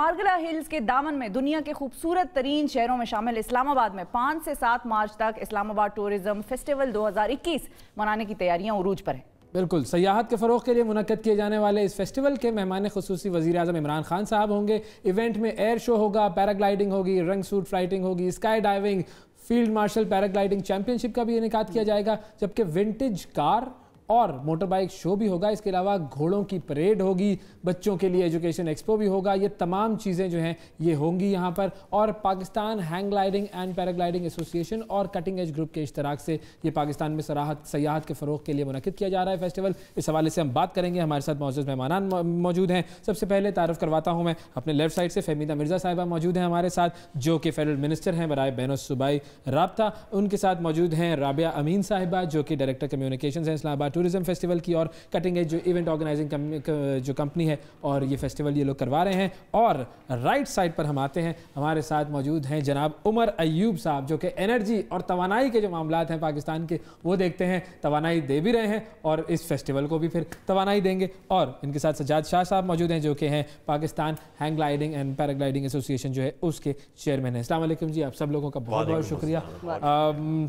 मार्गला hills के दामन में दुनिया के खूबसूरत तरीन शहरों में शामिल इस्लामाबाद में पाँच से सात मार्च तक इस्लामाबाद टूरिज्म फेस्टिवल 2021 मनाने की तैयारियां उरूज पर हैं बिल्कुल सयाहत के फ़रोग के लिए मुनद किए जाने वाले इस फेस्टिवल के मेहमान खसूस वजी अजम इमरान खान साहब होंगे इवेंट में एयर शो होगा पैराग्लाइडिंग होगी रंग सूट फ्लाइटिंग होगी sky diving field marshal paragliding championship का भी इनका किया जाएगा जबकि विंटेज कार और मोटरबाइक शो भी होगा इसके अलावा घोड़ों की परेड होगी बच्चों के लिए एजुकेशन एक्सपो भी होगा ये तमाम चीज़ें जो हैं ये होंगी यहाँ पर और Pakistan hang gliding and paragliding association और कटिंग एज ग्रुप के इश्तराक से ये पाकिस्तान में सराहत सयाहत के फ़रोग के लिए मुनद किया जा रहा है फेस्टिवल इस हवाले से हम बात करेंगे हमारे साथ मौजूद मेहमान मौजूद हैं सबसे पहले तारफ़ करवाता हूँ मैं अपने लेफ्ट साइड से फहमीदा मिर्ज़ा साहिबा मौजूद हैं हमारे साथ जो कि फेडरल मिनिस्टर हैं बरए बैन सूबाई रबता उनके साथ मौजूद हैं राबिया अमीन साहिबा जो कि डायरेक्टर कम्युनिकेशन हैं इस्लाबाद टूरिज्म फेस्टिवल की और कटिंग एज जो इवेंट ऑर्गेनाइजिंग जो कंपनी है और ये फेस्टिवल ये लोग करवा रहे हैं और राइट साइड पर हम आते हैं हमारे साथ मौजूद हैं जनाब उमर अयूब साहब जो कि एनर्जी और तोानाई के जो मामला हैं पाकिस्तान के वो देखते हैं तोानाई दे भी रहे हैं और इस फेस्टिवल को भी फिर तोानाई देंगे और इनके साथ सजाद शाह साहब मौजूद हैं जो कि हैं Pakistan hang gliding and paragliding association जो है उसके चेयरमैन हैं अल्लाम जी आप सब लोगों का बहुत बहुत शुक्रिया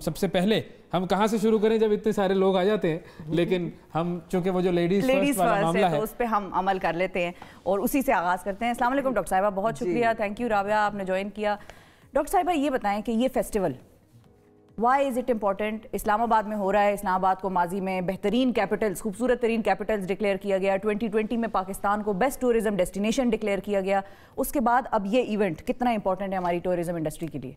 सबसे पहले हम कहाँ से शुरू करें जब इतने सारे लोग आ जाते हैं लेकिन हम चूंकि वो जो लेडीज लेडीज फर्स्ट है, तो उस पर हम अमल कर लेते हैं और उसी से आगाज़ करते हैं असल डॉक्टर साहबा बहुत शुक्रिया थैंक यू राबिया आपने ज्वाइन किया डॉक्टर साहिबा ये बताएं कि ये festival why is it important Islamabad में हो रहा है इस्लामाबाद को माजी में बेहतरीन कैपिटल्स खूबसूरत तरीन कैपिटल्स डिक्लेयर किया गया 2020 में पाकिस्तान को बेस्ट टूरिज़म डेस्टिनेशन डिक्लेयर किया गया उसके बाद अब ये इवेंट कितना इंपॉर्टेंट है हमारी टूरिज़म इंडस्ट्री के लिए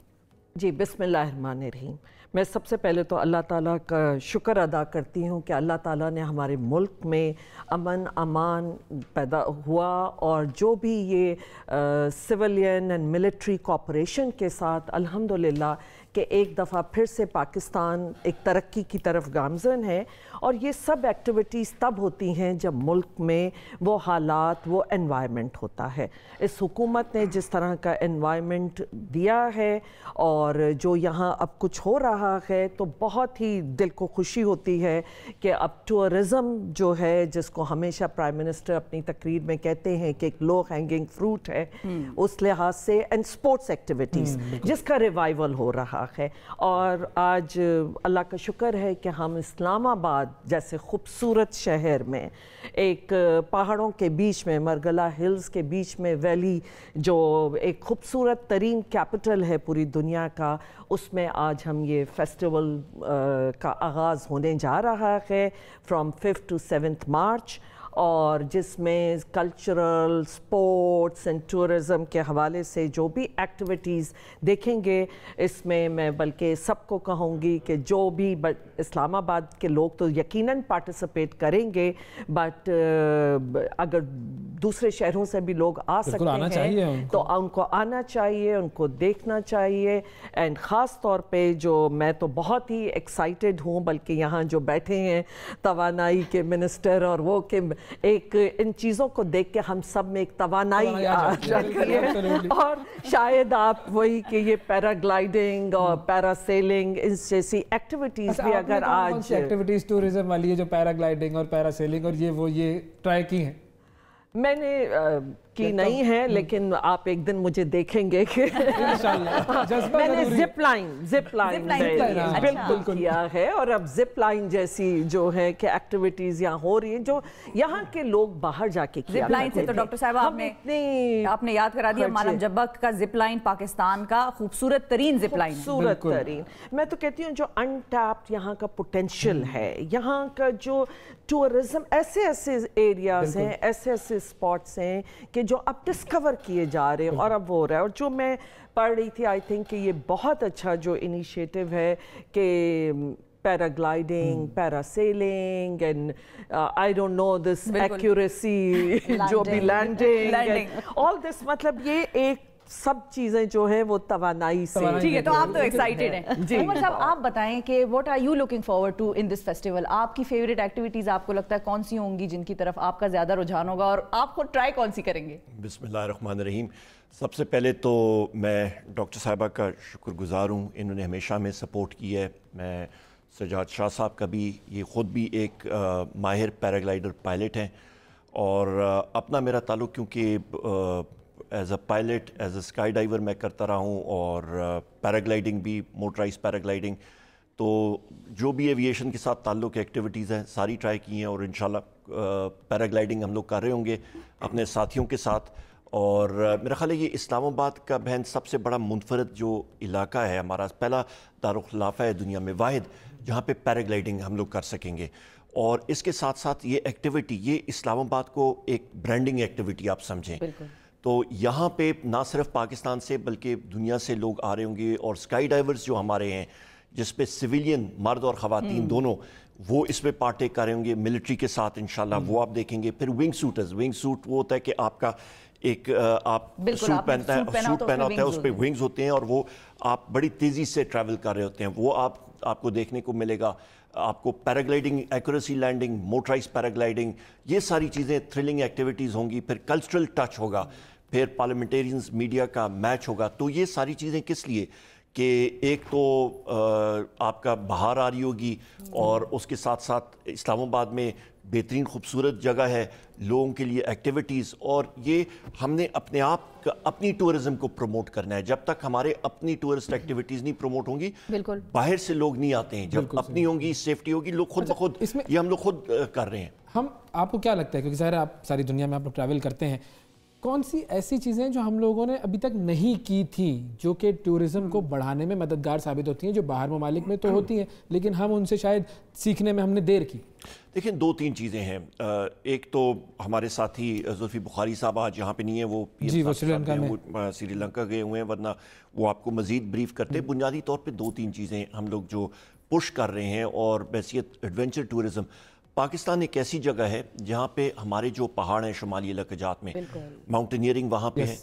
जी बिसमान रहीम मैं सबसे पहले तो अल्लाह ताला का शुक्र अदा करती हूँ कि अल्लाह ताला ने हमारे मुल्क में अमन अमान पैदा हुआ और जो भी ये सिविलियन एंड मिलिट्री कॉपरेशन के साथ अल्हम्दुलिल्लाह कि एक दफ़ा फिर से पाकिस्तान एक तरक्की की तरफ गामजन है और ये सब एक्टिविटीज़ तब होती हैं जब मुल्क में वो हालात वो एनवायरनमेंट होता है इस हुकूमत ने जिस तरह का एनवायरनमेंट दिया है और जो यहाँ अब कुछ हो रहा है तो बहुत ही दिल को खुशी होती है कि अब टूरिज़म जो है जिसको हमेशा प्राइम मिनिस्टर अपनी तकरीर में कहते हैं कि एक लो हैंगिंग फ्रूट है हम्म। उस लिहाज से एंड स्पोर्ट्स एक्टिविटीज़ जिसका रिवाइवल हो रहा लाख है और आज अल्लाह का शुक्र है कि हम इस्लामाबाद जैसे खूबसूरत शहर में एक पहाड़ों के बीच में मरगला हिल्स के बीच में वैली जो एक खूबसूरत तरीन कैपिटल है पूरी दुनिया का उसमें आज हम ये फेस्टिवल का आगाज़ होने जा रहा है from fifth to seventh March और जिसमें कल्चरल स्पोर्ट्स एंड टूरिज़म के हवाले से जो भी एक्टिविटीज़ देखेंगे इसमें मैं बल्कि सबको कहूँगी कि जो भी इस्लामाबाद के लोग तो यकीनन पार्टिसिपेट करेंगे बट अगर दूसरे शहरों से भी लोग आ सकते आना हैं उनको। तो उनको आना चाहिए उनको देखना चाहिए एंड ख़ास तौर पर जो मैं तो बहुत ही एक्साइटेड हूँ बल्कि यहाँ जो बैठे हैं तोानाई के मिनिस्टर और वो के एक इन चीज़ों को देख के हम सब में एक तवानाई जाती है और शायद आप वही कि ये पैराग्लाइडिंग और पैरासेलिंग hmm. इस जैसी एक्टिविटीज़ अच्छा, भी अगर आज एक्टिविटीज़ टूरिज्म वाली है जो पैराग्लाइडिंग और पैरासेलिंग और ये वो ये ट्राई की हैं मैंने की नहीं है हम्म। लेकिन आप एक दिन मुझे देखेंगे कि मैंने जिप लाइन जिप लाइन बिल्कुल किया है और अब जिप लाइन जैसी जो है कि एक्टिविटीज यहाँ हो रही है जो यहाँ के लोग बाहर जाके जिप लाइन से तो डॉक्टर साहब आपने आपने याद करा दिया मानव जब्बक का जिप लाइन पाकिस्तान का खूबसूरत तरीन जिप लाइन खूबसूरत तरीन मैं तो कहती हूँ जो अनटैप्ड यहाँ का पोटेंशियल हम्म। है यहाँ का जो टूरिज्म ऐसे ऐसे एरियाज हैं ऐसे ऐसे स्पॉट्स हैं कि जो अब डिस्कवर किए जा रहे हैं और अब वो हो रहा है और जो मैं पढ़ रही थी आई थिंक कि ये बहुत अच्छा जो इनिशिएटिव है कि paragliding parasailing and I don't know this accuracy जो भी लैंडिंग ऑल दिस मतलब ये एक सब चीजें जो है वो तवानाई से ठीक है तो आप तो एक्साइटेड हैं जी उमर साहब आप बताएं कि what are you looking forward to in this festival आपकी फेवरेट एक्टिविटीज आपको लगता है कौन सी होंगी जिनकी तरफ आपका ज्यादा रुझान होगा और आप खुद ट्राई कौन सी करेंगे बिस्मिल्लाह रहीम सबसे पहले तो मैं डॉक्टर साहबा का शुक्रगुजार हूँ इन्होंने हमेशा हमें सपोर्ट की है मैं सजाद शाह साहब का भी ये ख़ुद भी एक माहिर पैराग्लाइडर पायलट हैं और अपना मेरा ताल्लुक क्योंकि as a pilot as a sky diver मैं करता रहा हूँ और पैराग्लाइडिंग uh, भी मोटराइज पैराग्लाइडिंग तो जो भी एविएशन के साथ ताल्लुक़ एक्टिविटीज़ हैं सारी ट्राई की हैं और इन पैराग्लाइडिंग uh, हम लोग कर रहे होंगे अपने साथियों के साथ और uh, मेरा ख्याल है ये इस्लामाबाद का बहन सबसे बड़ा मुनफरद जो इलाका है हमारा पहला दारखलाफा है दुनिया में वाद जहाँ पे पैराग्लाइडिंग हम लोग कर सकेंगे और इसके साथ साथ ये एक्टिविटी ये इस्लामाबाद को एक ब्रांडिंग एक्टिविटी आप समझें तो यहाँ पे ना सिर्फ पाकिस्तान से बल्कि दुनिया से लोग आ रहे होंगे और स्काई डाइवर्स जो हमारे हैं जिस पे सिविलियन मर्द और खातन हम्म। दोनों वो इस पर पार्टे कर रहे होंगे मिलिट्री के साथ इन हम्म। वो आप देखेंगे फिर विंग सूटर्स विंग सूट वो होता है कि आपका एक आप सूट पहनता है सूट पहना तो होता है उस पर विंग्स होते हैं और वो आप बड़ी तेज़ी से ट्रैवल कर रहे होते हैं वो आप आपको देखने को मिलेगा आपको paragliding accuracy landing motorise paragliding ये सारी चीज़ें थ्रिलिंग एक्टिविटीज़ होंगी फिर कल्चरल टच होगा hmm. फिर पार्लियामेंटेरियंस मीडिया का मैच होगा तो ये सारी चीज़ें किस लिए कि एक तो आपका बाहर आ रही होगी और उसके साथ साथ इस्लामाबाद में बेहतरीन खूबसूरत जगह है लोगों के लिए एक्टिविटीज़ और ये हमने अपने आप का अपनी टूरिज़्म को प्रमोट करना है जब तक हमारे अपनी टूरिस्ट एक्टिविटीज़ नहीं प्रमोट होंगी बिल्कुल बाहर से लोग नहीं आते हैं जब अपनी होंगी सेफ्टी होगी लोग खुद ब अच्छा, खुद ये हम लोग खुद कर रहे हैं हम आपको क्या लगता है क्योंकि ज़ाहिर आप सारी दुनिया में आप लोग ट्रैवल करते हैं कौन सी ऐसी चीज़ें जो हम लोगों ने अभी तक नहीं की थी जो कि टूरिज़्म को बढ़ाने में मददगार साबित होती हैं जो बाहर ममालिक में तो हम्म। होती हैं लेकिन हम उनसे शायद सीखने में हमने देर की देखिए दो तीन चीज़ें हैं एक तो हमारे साथी जुल्फी बुखारी साहब आज यहाँ पे नहीं है वो जी वो श्रीलंका में श्रीलंका गए हुए हैं वरना वो आपको मज़ीद ब्रीफ करते हम्म। बुनियादी तौर पर दो तीन चीज़ें हम लोग जो पुश कर रहे हैं और बैसीत एडवेंचर टूरिज़म पाकिस्तान एक ऐसी जगह है जहाँ पे हमारे जो पहाड़ हैं शुमाली लकजात में माउंटेनियरिंग वहाँ पे है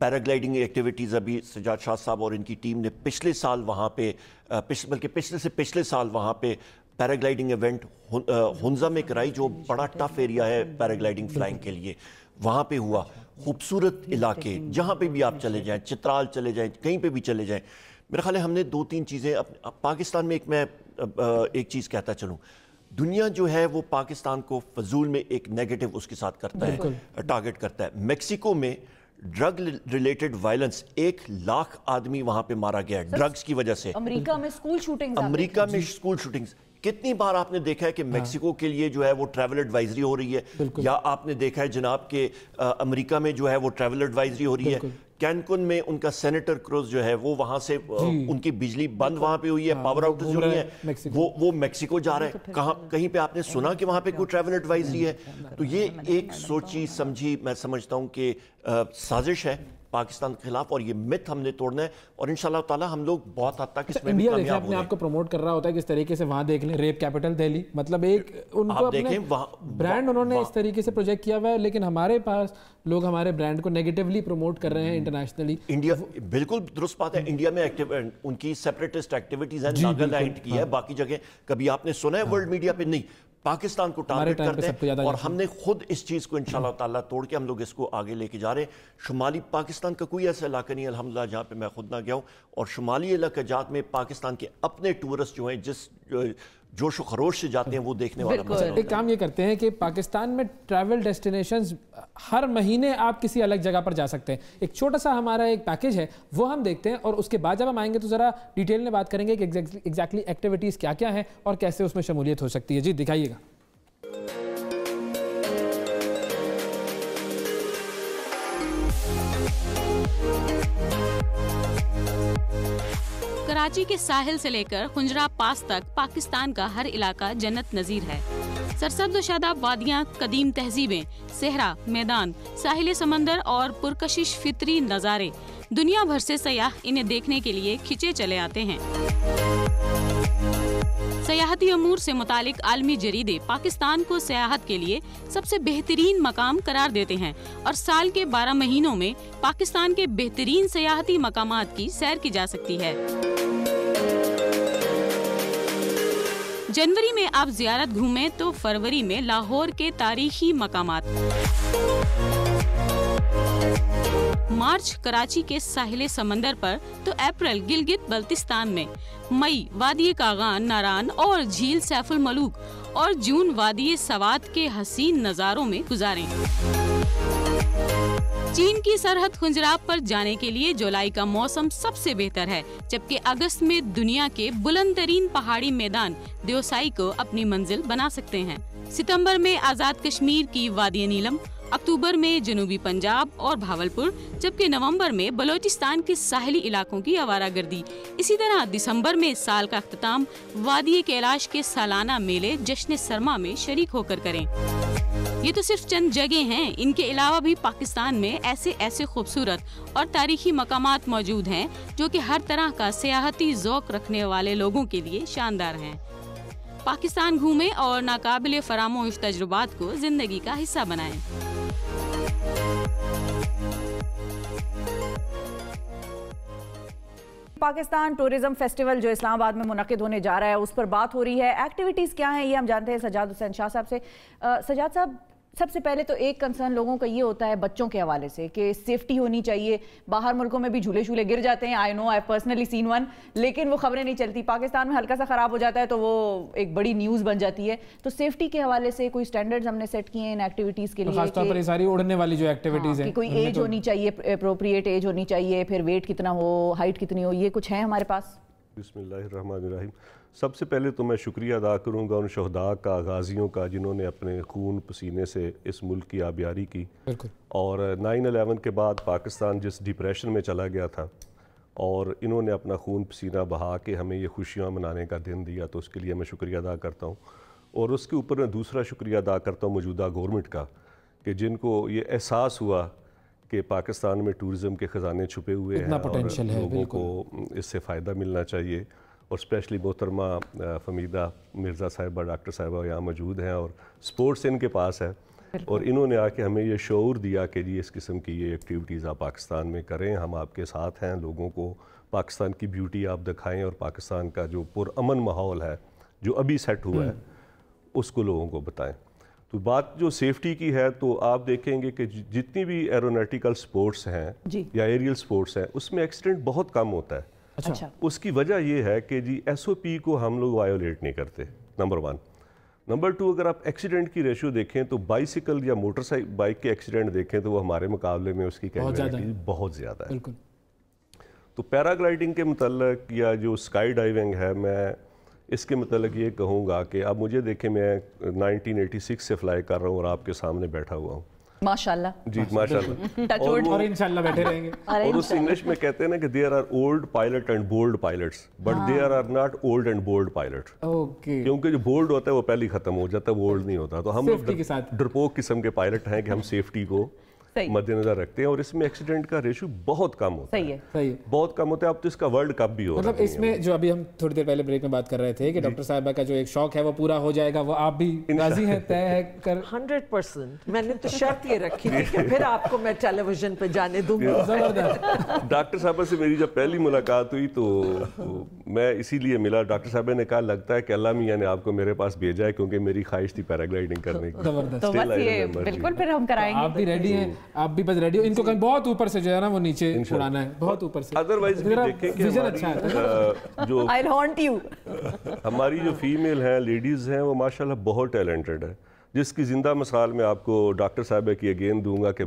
पैराग्लाइडिंग एक्टिविटीज़ अभी सजाद शाह साहब और इनकी टीम ने पिछले साल वहाँ पे पिछ, बल्कि पिछले से पिछले साल वहाँ पे पैराग्लाइडिंग इवेंट हुंजा में कराई जो बड़ा टफ एरिया है पैराग्लाइडिंग फ्लाइंग के लिए वहाँ पे हुआ खूबसूरत इलाके जहाँ पे भी आप चले जाएँ चित्राल चले जाएँ कहीं पे भी चले जाएँ मेरा ख्याल है हमने दो तीन चीज़ें पाकिस्तान में एक मैं एक चीज़ कहता चलूँ दुनिया जो है वो पाकिस्तान को फजूल में एक नेगेटिव उसके साथ करता है टारगेट करता है मेक्सिको में ड्रग रिलेटेड वायलेंस एक लाख आदमी वहां पे मारा गया ड्रग्स की वजह से अमेरिका में स्कूल शूटिंग अमेरिका में स्कूल शूटिंग्स कितनी बार आपने देखा है कि हाँ। मेक्सिको हाँ। के लिए जो है वो ट्रैवल एडवाइजरी हो रही है या आपने देखा है जनाब के अमेरिका में जो है वो ट्रैवल एडवाइजरी हो रही है कैनकुन में उनका सेनेटर क्रूज जो है वो वहां से उनकी बिजली बंद वहां पे हुई है पावर आउट जो हुई है वो वो मेक्सिको जा रहे तो हैं कहाँ तो कहीं पे आपने सुना कि वहां पे कोई ट्रैवल एडवाइजरी है तो ये एक सोची समझी मैं समझता हूँ कि साजिश है पाकिस्तान के खिलाफ और ये मिथ हमने तोड़ना है और इन ताला हम लोग बहुत हद तक इसमें इंडिया देखिए अपने आपको प्रमोट कर रहा होता है किस तरीके से वहाँ देख लें रेप कैपिटल दिल्ली मतलब एक उनको अपने ब्रांड उन्होंने इस तरीके से प्रोजेक्ट किया हुआ है लेकिन हमारे पास लोग हमारे ब्रांड को नेगेटिवली प्रमोट कर रहे हैं इंटरनेशनली हम्म। इंडिया बिल्कुल दुरुस्त बात है इंडिया में एक्टिव उनकी सेपरेटिस्ट एक्टिविटीज है नागालैंड की है हाँ। बाकी जगह कभी आपने सुना है वर्ल्ड मीडिया पर नहीं पाकिस्तान को टारगेट करते हैं और हमने खुद इस चीज़ को इन ताला तोड़ के हम लोग इसको आगे लेके जा रहे हैं शुमाली पाकिस्तान का कोई ऐसा इलाका नहीं अलहमदिल्ला जहाँ पे मैं खुद ना गया हूँ और शुमाली इलाका जात में पाकिस्तान के अपने टूरिस्ट जो हैं जिस जोश व खरोश से जाते हैं वो देखने वाला एक काम ये करते हैं कि पाकिस्तान में ट्रैवल डेस्टिनेशंस हर महीने आप किसी अलग जगह पर जा सकते हैं एक छोटा सा हमारा एक पैकेज है वो हम देखते हैं और उसके बाद जब हम आएंगे तो ज़रा डिटेल में बात करेंगे कि एग्जैक्टली एक्टिविटीज़ क्या क्या है और कैसे उसमें शमूलियत हो सकती है जी दिखाइएगा कराची के साहिल से लेकर खुंजरा पास तक पाकिस्तान का हर इलाका जन्नत नजीर है सरसब्द शादाब वादियाँ कदीम तहजीबें सेहरा मैदान साहिल समंदर और पुरकशिश फितरी नज़ारे दुनिया भर से सयाह इन्हें देखने के लिए खिंचे चले आते हैं सियाहती अमूर से मुतालिक आलमी जरीदे पाकिस्तान को सियाहत के लिए सबसे बेहतरीन मकाम करार देते हैं और साल के 12 महीनों में पाकिस्तान के बेहतरीन सियाहती मकाम की सैर की जा सकती है जनवरी में आप जियारत घूमें तो फरवरी में लाहौर के तारीखी मकाम मार्च कराची के साहिले समंदर पर तो अप्रैल गिलगित बल्तिस्तान में मई वादी कागान नारान और झील सैफुल मलूक और जून वादी सवात के हसीन नज़ारों में गुजारे चीन की सरहद खुंजराब पर जाने के लिए जुलाई का मौसम सबसे बेहतर है जबकि अगस्त में दुनिया के बुलंद तरीन पहाड़ी मैदान देवसाई को अपनी मंजिल बना सकते हैं सितंबर में आज़ाद कश्मीर की वादी नीलम अक्टूबर में जनूबी पंजाब और भावलपुर जबकि नवंबर में बलोचिस्तान के साहली इलाकों की आवारा गर्दी इसी तरह दिसंबर में साल का अख्ताम वादी कैलाश के सालाना मेले जश्न सरमा में शरीक होकर करें ये तो सिर्फ चंद जगह हैं इनके अलावा भी पाकिस्तान में ऐसे ऐसे खूबसूरत और तारीखी मकाम मौजूद हैं जो कि हर तरह का सियाहती ओक रखने वाले लोगों के लिए शानदार हैं पाकिस्तान घूमें और नाकाबिल फरामोश तजुर्बात को ज़िंदगी का हिस्सा बनाएं। पाकिस्तान टूरिज्म फेस्टिवल जो इस्लामाबाद में मुनद होने जा रहा है उस पर बात हो रही है एक्टिविटीज़ क्या हैं ये हम जानते हैं सजाद हुसैन शाह साहब से सजाद साहब सबसे पहले तो एक कंसर्न लोगों का ये होता है बच्चों के हवाले से कि सेफ्टी होनी चाहिए बाहर मुल्कों में भी झूले झूले गिर जाते हैं I know I personally seen one लेकिन वो खबरें नहीं चलती पाकिस्तान में हल्का सा ख़राब हो जाता है तो वो एक बड़ी न्यूज़ बन जाती है तो सेफ्टी के हवाले से कोई स्टैंडर्ड्स हमने सेट किए हैं इन एक्टिविटीज़ के तो लिए तो सारी उड़ने वाली जो एक्टिविटीज़ हाँ, कोई एज तो होनी चाहिए अप्रोप्रिएट एज होनी चाहिए फिर वेट कितना हो हाइट कितनी हो ये कुछ है हमारे पास बसमीम सबसे पहले तो मैं शुक्रिया अदा करूँगा उन शहदा का गाजियों का जिन्होंने अपने खून पसीने से इस मुल्क की आबियारी की और नाइन अलेवन के बाद पाकिस्तान जिस डिप्रेशन में चला गया था और इन्होंने अपना खून पसीना बहा के हमें ये खुशियाँ मनाने का दिन दिया तो उसके लिए मैं शुक्रिया अदा करता हूँ और उसके ऊपर मैं दूसरा शुक्रिया अदा करता हूँ मौजूदा गोरमेंट का कि जिनको ये एहसास हुआ कि पाकिस्तान में टूरिज्म के ख़जाने छुपे हुए हैं पोटेंशियल है लोगों को इससे फ़ायदा मिलना चाहिए और स्पेशली मोहतरमा फमीदा मिर्ज़ा साहिबा डॉक्टर साहिबा यहाँ मौजूद हैं और स्पोर्ट्स इनके पास है और इन्होंने आके हमें ये शोर दिया कि जी इस किस्म की ये एक्टिविटीज़ आप पाकिस्तान में करें हम आपके साथ हैं लोगों को पाकिस्तान की ब्यूटी आप दिखाएं और पाकिस्तान का जो पुरमन माहौल है जो अभी सेट हुआ है हम्म। उसको लोगों को बताएं तो बात जो सेफ्टी की है तो आप देखेंगे कि जितनी भी एरोनाटिकल स्पोर्ट्स हैं या एरियल स्पोर्ट्स हैं उसमें एक्सीडेंट बहुत कम होता है अच्छा, अच्छा। उसकी वजह यह है कि जी एसओपी को हम लोग वायोलेट नहीं करते नंबर वन नंबर टू अगर आप एक्सीडेंट की रेशियो देखें तो बाइसिकल या मोटरसाइकिल बाइक के एक्सीडेंट देखें तो वो हमारे मुकाबले में उसकी बहुत ज़्यादा है तो पैराग्लाइडिंग के मतलब या जो स्काई डाइविंग है मैं इसके मतलब ये कहूँगा कि आप मुझे देखें मैं 1986 से फ्लाई कर रहा हूँ और आपके सामने बैठा हुआ हूँ माशाल्लाह जी माशाल्लाह और, और इंशाल्लाह बैठे रहेंगे और उस इंग्लिश में कहते हैं ना कि there are old pilot and bold pilots but there are not old and bold pilot okay क्योंकि जो बोल्ड होता है वो पहले ही खत्म हो जाता है वो ओल्ड नहीं होता तो हम डरपोक किस्म के पायलट हैं कि हम सेफ्टी को मद्देनजर रखते हैं और इसमें एक्सीडेंट का रेशो बहुत कम होता सही है, है। सही है। बहुत कम होता है अब तो इसका वर्ल्ड कप भी हो मतलब इसमें जो अभी हम थोड़ी देर पहले ब्रेक में बात कर रहे थे कि डॉक्टर साहबा का जो एक शौक है वो पूरा हो जाएगा वो आप भी राजी हैं तय है कर हंड्रेड परसेंट मैंने तो शर्त ये रखी थी कि फिर आपको मैं टेलीविजन पर जाने दूंगी जबरदस्त डॉक्टर साहबा से मेरी जब पहली मुलाकात हुई तो मैं इसीलिए मिला डॉक्टर साहबा ने कहा लगता है कि अल्लाह मियाँ ने आपको मेरे पास भेजा है क्योंकि मेरी ख्वाहिश थी पैराग्लाइडिंग करने की जबरदस्त तो बिल्कुल फिर हम कराएंगे आप भी रेडी तो। हैं आप भी बस रेडियो इनको कहीं बहुत ऊपर से जो है ना वो नीचे उड़ाना है बहुत ऊपर से अदरवाइज विजन अच्छा है जो आई हॉन्ट यू हमारी जो फीमेल हैं लेडीज़ हैं वो माशाल्लाह बहुत टैलेंटेड है जिसकी ज़िंदा मिसाल मैं आपको डॉक्टर साहब की अगेन दूंगा कि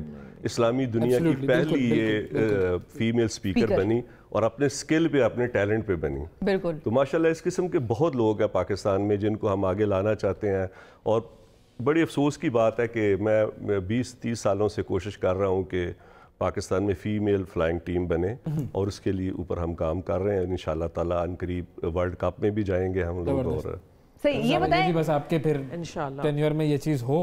इस्लामी दुनिया की पहली ये फीमेल स्पीकर बनी और अपने स्किल पे अपने टैलेंट पे बनी बिल्कुल तो माशाल्लाह इस किस्म के बहुत लोग हैं पाकिस्तान में जिनको हम आगे लाना चाहते हैं और बड़ी अफसोस की बात है कि मैं 20-30 सालों से कोशिश कर रहा हूँ कि पाकिस्तान में फ़ीमेल फ्लाइंग टीम बने और उसके लिए ऊपर हम काम कर रहे हैं इन शाह इन करीब वर्ल्ड कप में भी जाएंगे हम लोग और सही ये बताएं बस आपके फिर टेन्योर में ये चीज हो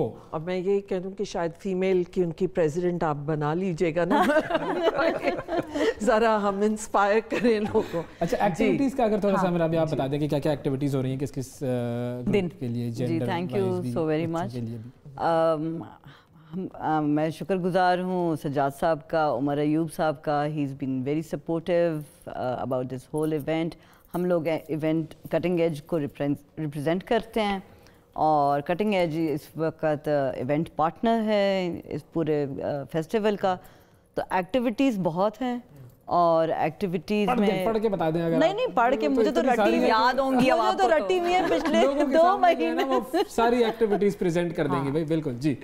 मैं ये कह दूं कि शायद फीमेल की उनकी प्रेसिडेंट आप बना लीजिएगा ना जरा हम इंस्पायर करें लोगों को अच्छा एक्टिविटीज का अगर थोड़ा हाँ। सा आप बता दें कि क्या क्या एक्टिविटीज हो रही हैं किस किस दिन के लिए thank you so very much मैं शुक्रगुजार हूँ सजाद साहब का उमर अयूब साहब का ही is been very supportive about this whole event हम लोग इवेंट कटिंग एज को रिप्रेजेंट करते हैं और कटिंग एज इस वक्त इवेंट uh, पार्टनर है इस पूरे फेस्टिवल uh, का तो एक्टिविटीज़ बहुत हैं और एक्टिविटीज में पढ़ के बता दें अगर नहीं नहीं पढ़ के तो मुझे तो, तो, तो रटी याद होंगी अब तो रटी हुई है पिछले दो महीने सारी एक्टिविटीज प्रेजेंट कर देंगे हाँ। भाई बिल्कुल जी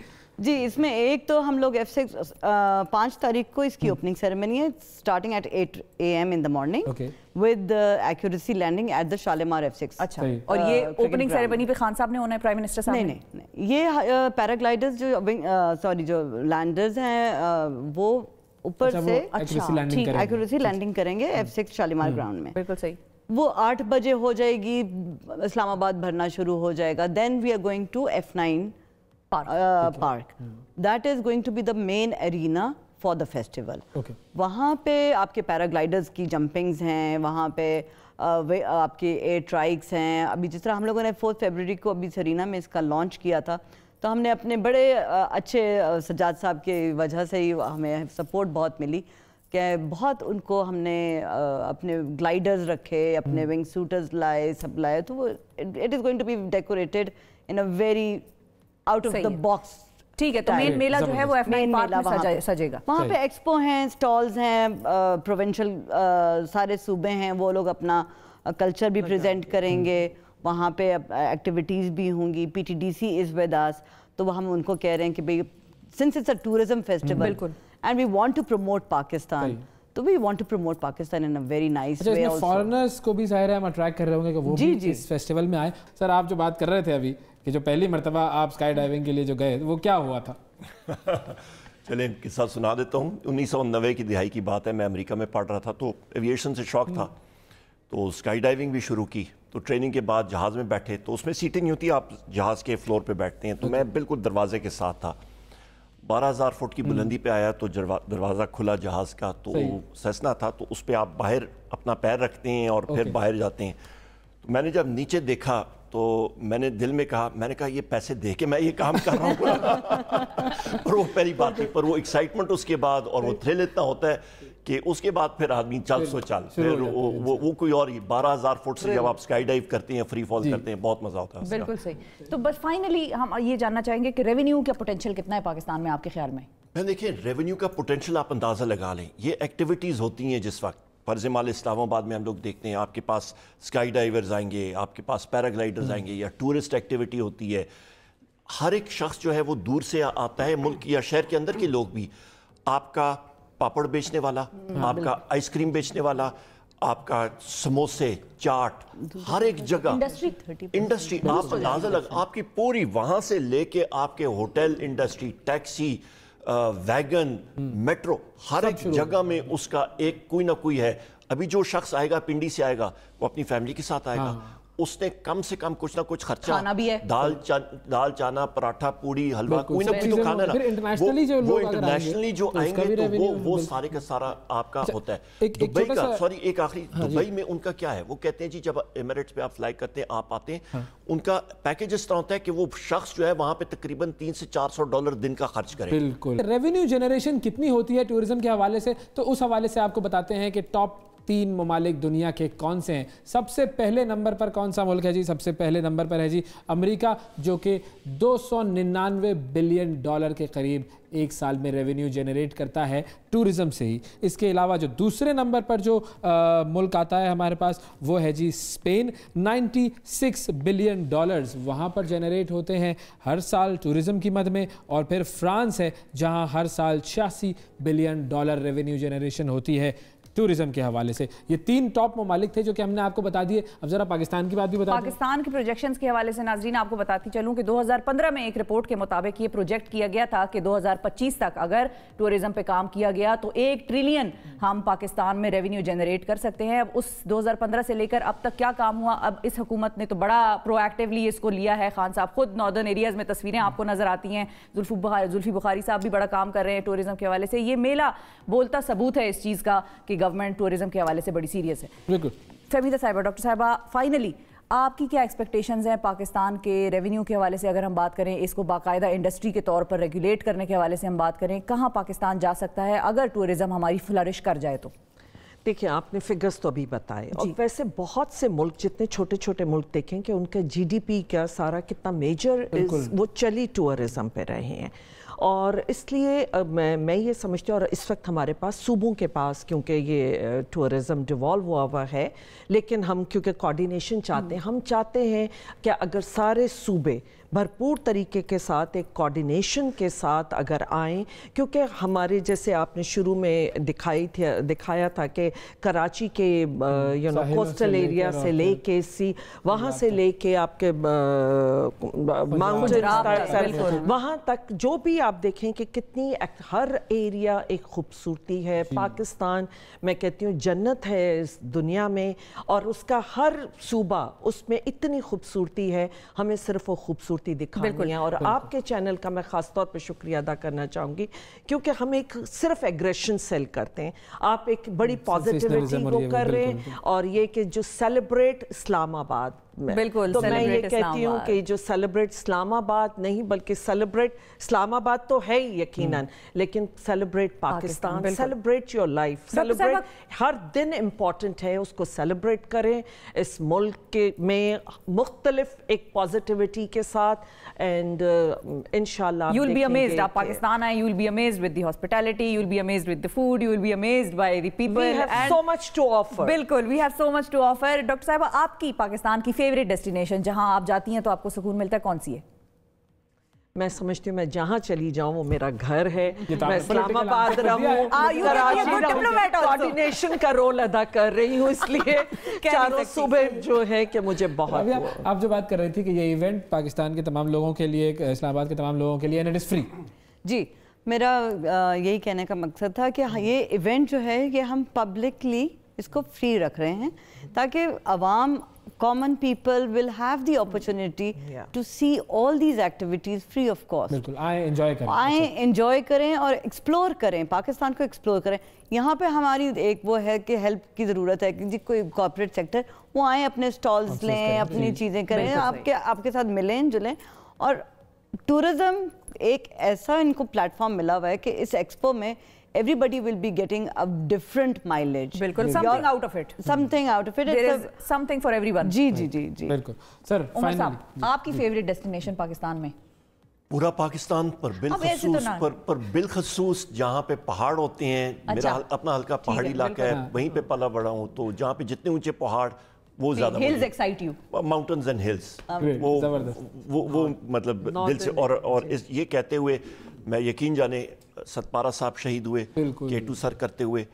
जी इसमें एक तो हम लोग एफ सिक्स पाँच तारीख को इसकी ओपनिंग हम्म। सेरेमनी है starting at eight A M in the morning with accuracy landing at the Shalimar F six अच्छा और uh, ये ओपनिंग सेरेमनी पे खान साहब ने होना है प्राइम मिनिस्टर साहब नहीं नहीं ये पैराग्लाइडर्स uh, जो सॉरी uh, जो लैंडर्स हैं वो ऊपर अच्छा, से अच्छा एक्यूरेसी लैंडिंग करेंगे एफ सिक्स शालीमार ग्राउंड में बिल्कुल सही वो आठ बजे हो जाएगी इस्लामाबाद भरना शुरू हो जाएगा then we are going to F nine park, uh, park. Hmm. that is going to be the main arena for the festival वहाँ पे आपके पैराग्लाइडर्स की जंपिंग्स हैं वहाँ पे uh, uh, आपके एयर ट्राइक्स हैं अभी जिस तरह हम लोगों ने फोर्थ फेबररी को अभी सरीना में इसका लॉन्च किया था तो हमने अपने बड़े uh, अच्छे सज्जाद साहब के वजह से ही हमें सपोर्ट बहुत मिली कि बहुत उनको हमने अपने ग्लाइडर्स रखे अपने विंग hmm. सूटर्स लाए सब लाए तो वो it is going to be decorated in a very out of the box ठीक है तो मेन मेला जो है वो एफ नाइन पार्क में सजा, सजेगा वहाँ पे एक्सपो हैं स्टॉल्स हैं प्रोविंशियल सारे सूबे हैं वो लोग अपना कल्चर भी प्रेजेंट करेंगे हम्म। वहाँ पे एक्टिविटीज़ भी होंगी पीटीडीसी इज़ विद आस तो हम उनको कह रहे हैं कि भाई since it's a tourism festival and we want to promote Pakistan तो we want to promote Pakistan in a very nice way foreigners को भी जाहिर है हम अट्रैक्ट कर रहे होंगे कि वो जी, भी जी. इस फेस्टिवल में आए सर आप जो बात कर रहे थे अभी कि जो पहली मरतबा आप स्काई डाइविंग के लिए जो गए वो क्या हुआ था चले किस्सा सुना देता हूँ उन्नीस सौ नब्बे की दिहाई की बात है मैं अमेरिका में पढ़ रहा था तो एविएशन से शौक था हम्म। तो स्काई डाइविंग भी शुरू की तो ट्रेनिंग के बाद जहाज़ में बैठे तो उसमें सीटें नहीं होती आप जहाज़ के फ्लोर पे बैठते हैं तो मैं बिल्कुल दरवाजे के साथ था बारह हज़ार फुट की हम्म। बुलंदी पे आया तो दरवाज़ा खुला जहाज़ का तो ससना था तो उस पर आप बाहर अपना पैर रखते हैं और फिर बाहर जाते हैं तो मैंने जब नीचे देखा तो मैंने दिल में कहा मैंने कहा ये पैसे दे के मैं ये काम कर रहा हूँ पर वो पहली बात थी पर वो एक्साइटमेंट उसके बाद और वो थ्रिल इतना होता है कि उसके बाद फिर आदमी चल सो चल फिर वो वो, वो कोई और ही बारह हज़ार फुट से जब आप स्काई डाइव करते हैं फ्री फॉल करते हैं बहुत मज़ा होता है बिल्कुल सही तो बस फाइनली हम ये जानना चाहेंगे कि रेवेन्यू का पोटेंशियल कितना है पाकिस्तान में आपके ख्याल में देखिए रेवेन्यू का पोटेंशियल आप अंदाज़ा लगा लें ये एक्टिविटीज़ होती हैं जिस वक्त फर्ज माल इस्लामाबाद में हम लोग देखते हैं आपके पास स्काई डाइवर्स आएंगे आपके पास पैराग्लाइडर्स आएंगे या टूरिस्ट एक्टिविटी होती है हर एक शख्स जो है वो दूर से आता है मुल्क या शहर के अंदर के लोग भी आपका पापड़ बेचने वाला हाँ, आपका आइसक्रीम बेचने वाला आपका समोसे चाट हर एक जगह इंडस्ट्री आप अंदाजा लग आपकी पूरी वहां से लेके आपके hotel industry taxi wagon metro हर एक जगह में उसका एक कोई ना कोई है अभी जो शख्स आएगा पिंडी से आएगा वो अपनी फैमिली के साथ आएगा हाँ। उसने कम से कम कुछ ना कुछ खर्चा खाना भी है दाल चा, दाल चाना पराठा पूरी हलवा कोई ना कोई तो खाना वो इंटरनेशनली जो आएंगे तो, तो वो वो सारे का सारा आपका अच्छा, होता है दुबई का सॉरी एक आखिरी हाँ दुबई में उनका क्या है वो कहते हैं जी जब एमिरेट्स पे आप फ्लाई करते हैं आप आते हैं हाँ। उनका पैकेज इस तरह होता है कि वो शख्स जो है वहां पे तकरीबन तीन से चार सौ डॉलर दिन का खर्च करे बिल्कुल रेवेन्यू जनरेशन कितनी होती है टूरिज्म के हवाले से तो उस हवाले से आपको बताते हैं कि टॉप तीन ममालिक दुनिया के कौन से हैं सबसे पहले नंबर पर कौन सा मुल्क है जी सबसे पहले नंबर पर है जी अमेरिका जो कि दो बिलियन डॉलर के करीब एक साल में रेवेन्यू जनरेट करता है टूरिज़्म से ही इसके अलावा जो दूसरे नंबर पर जो आ, मुल्क आता है हमारे पास वो है जी स्पेन 96 बिलियन डॉलर्स वहाँ पर जनरेट होते हैं हर साल टूरिज़्म की मद में और फिर फ्रांस है जहाँ हर साल छियासी बिलियन डॉलर रेवेन्यू जनरेशन होती है टूरिज्म के हवाले से ये तीन टॉप ममालिक थे जो कि हमने आपको बता दिए अब जरा पाकिस्तान की बात भी बता पाकिस्तान के प्रोजेक्शन के हवाले से नाजरीन आपको बताती चलूँ कि 2015 में एक रिपोर्ट के मुताबिक ये प्रोजेक्ट किया गया था कि 2025 तक अगर टूरिज्म पे काम किया गया तो एक ट्रिलियन हम पाकिस्तान में रेवेन्यू जनरेट कर सकते हैं अब उस 2015 से लेकर अब तक क्या काम हुआ अब इस हुकूमत ने तो बड़ा प्रोएक्टिवली इसको लिया है खान साहब खुद नॉर्दर्न एरियाज में तस्वीरें आपको नजर आती हैं जुल्फी बुखारी जुल्फी बुखारी साहब भी बड़ा काम कर रहे हैं टूरिज्म के हवाले से ये मेला बोलता सबूत है इस चीज़ का कि गवर्नमेंट टूरिज्म के हवाले से बड़ी सीरियस है बिल्कुल फहमीदा डॉक्टर साहिबा फाइनली आपकी क्या एक्सपेक्टेशंस हैं पाकिस्तान के रेवेन्यू के हवाले से अगर हम बात करें इसको बाकायदा इंडस्ट्री के तौर पर रेगुलेट करने के हवाले से हम बात करें कहाँ पाकिस्तान जा सकता है अगर टूरिज्म हमारी फ्लरिश कर जाए तो देखिए आपने फिगर्स तो अभी बताए और वैसे बहुत से मुल्क जितने छोटे छोटे मुल्क देखें कि उनका जीडीपी का सारा कितना मेजर वो चली टूरिज़म पे रहे हैं और इसलिए मैं मैं ये समझती हूँ और इस वक्त हमारे पास सूबों के पास क्योंकि ये टूरिज़म डिवॉल्व हुआ हुआ है लेकिन हम क्योंकि कोऑर्डिनेशन चाहते हैं हम्म। हम चाहते हैं कि अगर सारे सूबे भरपूर तरीके के साथ एक कोऑर्डिनेशन के साथ अगर आएँ क्योंकि हमारे जैसे आपने शुरू में दिखाई थी दिखाया था कि कराची के यू नो कोस्टल एरिया से ले के सी वहाँ से ले के आपके माउंटेन वहाँ तक जो भी आप देखें कि कितनी हर एरिया एक खूबसूरती है पाकिस्तान मैं कहती हूँ जन्नत है इस दुनिया में और उसका हर सूबा उसमें इतनी खूबसूरती है हमें सिर्फ वो खूबसूरती दिखानी है और आपके चैनल का मैं ख़ास तौर पर शुक्रिया अदा करना चाहूँगी क्योंकि हम एक सिर्फ एग्रेशन सेल करते हैं आप एक बड़ी पॉजिटिविटी को कर रहे हैं और ये कि जो सेलिब्रेट इस्लामाबाद में बिल्कुल तो मैं ये कहती हूँ कि जो सेलिब्रेट इस्लामाबाद नहीं बल्कि सेलिब्रेट इस्लामाबाद तो है ही यकीनन हम्म। लेकिन celebrate Pakistan celebrate your life celebrate हर दिन इम्पॉर्टेंट है उसको सेलिब्रेट करें इस मुल्क के में मुख्तलिफ एक पॉजिटिविटी के साथ एंड uh, इन आप पाकिस्तान आए बिल्कुल डॉक्टर साहब आपकी पाकिस्तान की फेवरेट डेस्टिनेशन जहां आप जाती हैं तो आपको सुकून मिलता है कौन सी है मैं समझती हूँ मैं जहाँ चली जाऊँ वो मेरा घर है तो मैं इस्लामाबाद रहूँ कोऑर्डिनेशन का रोल अदा कर रही हूँ इसलिए चारों सुबह जो है कि मुझे बहुत आप जो बात कर रही थी कि ये इवेंट पाकिस्तान के तमाम लोगों के लिए इस्लामाबाद के तमाम लोगों के लिए एंड इट इज़ फ्री जी मेरा यही कहने का मकसद था कि ये इवेंट जो है ये हम पब्लिकली इसको फ्री रख रहे हैं ताकि आवाम common people will have the opportunity yeah. to see all these activities free of cost आए enjoy करें आए enjoy करें और explore करें पाकिस्तान को explore करें यहाँ पे हमारी एक वो है कि हेल्प की ज़रूरत है कि कोई कॉरपोरेट सेक्टर वो आए अपने स्टॉल्स लें अपनी चीज़ें करें आपके आपके साथ मिलें जुलें और टूरिज्म एक ऐसा इनको प्लेटफॉर्म मिला हुआ है कि इस एक्सपो में everybody will be getting a different mileage bilkul yeah. something out of it something mm -hmm. out of it there It's is something for everyone ji ji जी जी जी बिल्कुल सर उमर साहब आपकी favorite destination pakistan mein पूरा पाकिस्तान पर बिलखसूस तो पर पर बिलखसूस जहाँ पे पहाड़ होते हैं अच्छा, मेरा अपना हल्का पहाड़ी इलाका है वहीं पे पला बड़ा हूँ तो जहाँ पे जितने ऊंचे पहाड़ वो ज्यादा hills excite you mountains and hills वो वो वो मतलब दिल से और और इस ये कहते हुए मैं यकीन जाने सतपारा साहब शहीद हुए केटू सर करते हुए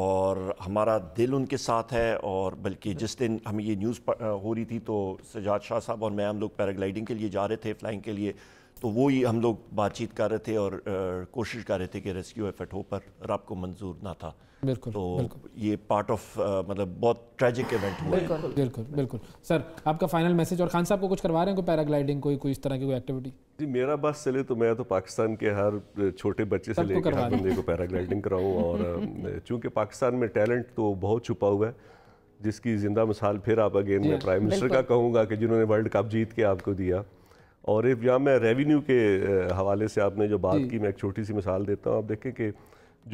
और हमारा दिल उनके साथ है और बल्कि जिस दिन हमें ये न्यूज़ हो रही थी तो सजाद शाह साहब और मैं हम लोग पैराग्लाइडिंग के लिए जा रहे थे फ्लाइंग के लिए तो वो ही हम लोग बातचीत कर रहे थे और आ, कोशिश कर रहे थे कि रेस्क्यू एफर्ट हो पर रब को मंजूर ना था बिल्कुल तो बिल्कुल। ये पार्ट ऑफ मतलब बहुत ट्रेजिक इवेंट हुआ बिल्कुल, है बिल्कुल बिल्कुल सर आपका फाइनल मैसेज और खान साहब को कुछ करवा रहे हैं कोई पैराग्लाइडिंग कोई कोई इस तरह की कोई एक्टिविटी जी मेरा बस चले तो मैं तो पाकिस्तान के हर छोटे बच्चे से लेकर हर बंदे को पैराग्लाइडिंग कराऊँ और चूँकि पाकिस्तान में टैलेंट तो बहुत छुपा हुआ है जिसकी जिंदा मिसाल फिर आप अगेन मैं प्राइम मिनिस्टर का कहूँगा कि जिन्होंने वर्ल्ड कप जीत के आपको दिया और इफ यहाँ मैं रेवेन्यू के हवाले से आपने जो बात की मैं एक छोटी सी मिसाल देता हूँ आप देखें कि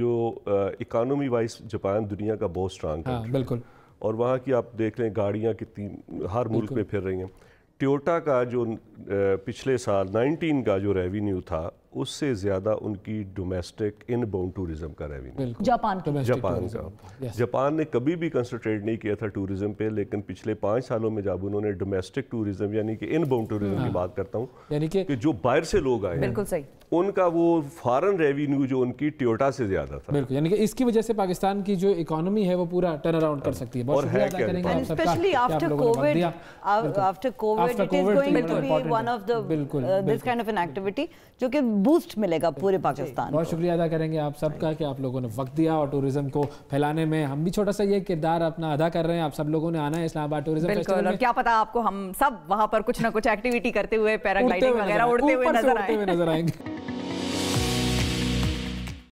जो इकानमी वाइज जापान दुनिया का बहुत स्ट्रांग हाँ, है हाँ, बिल्कुल और वहाँ की आप देख रहे हैं गाड़ियाँ कितनी हर मुल्क में फिर रही हैं टोयोटा का जो पिछले साल 19 का जो रेवेन्यू था उससे ज़्यादा उनकी डोमेस्टिक इन बाउंड टूरिज्म का रेवेन्यू जापान जापान का जापान ने कभी भी कंसनट्रेट नहीं किया था टूरिज्म पे लेकिन पिछले पांच सालों में जब उन्होंने डोमेस्टिक टूरिज्म यानी कि इन बाउंड टूरिज्म की बात करता हूँ जो बाहर से लोग आए बिल्कुल सही उनका वो फॉरन रेवेन्यू जो उनकी टोयोटा से ज्यादा था बिल्कुल यानी कि इसकी वजह से पाकिस्तान की जो इकोनॉमी है वो पूरा टर्न अराउंड कर सकती है और है जो कि बूस्ट मिलेगा पूरे पाकिस्तान बहुत शुक्रिया अदा करेंगे आप सबका कि आप लोगों ने वक्त दिया और टूरिज्म को फैलाने में हम भी छोटा सा ये किरदार अपना अदा कर रहे हैं आप सब लोगों ने आना है इस्लामाबाद टूरिज्म क्या पता आपको हम सब वहाँ पर कुछ ना कुछ एक्टिविटी करते हुए पैराग्लाइडिंग वगैरह उड़ते हुए नजर आएंगे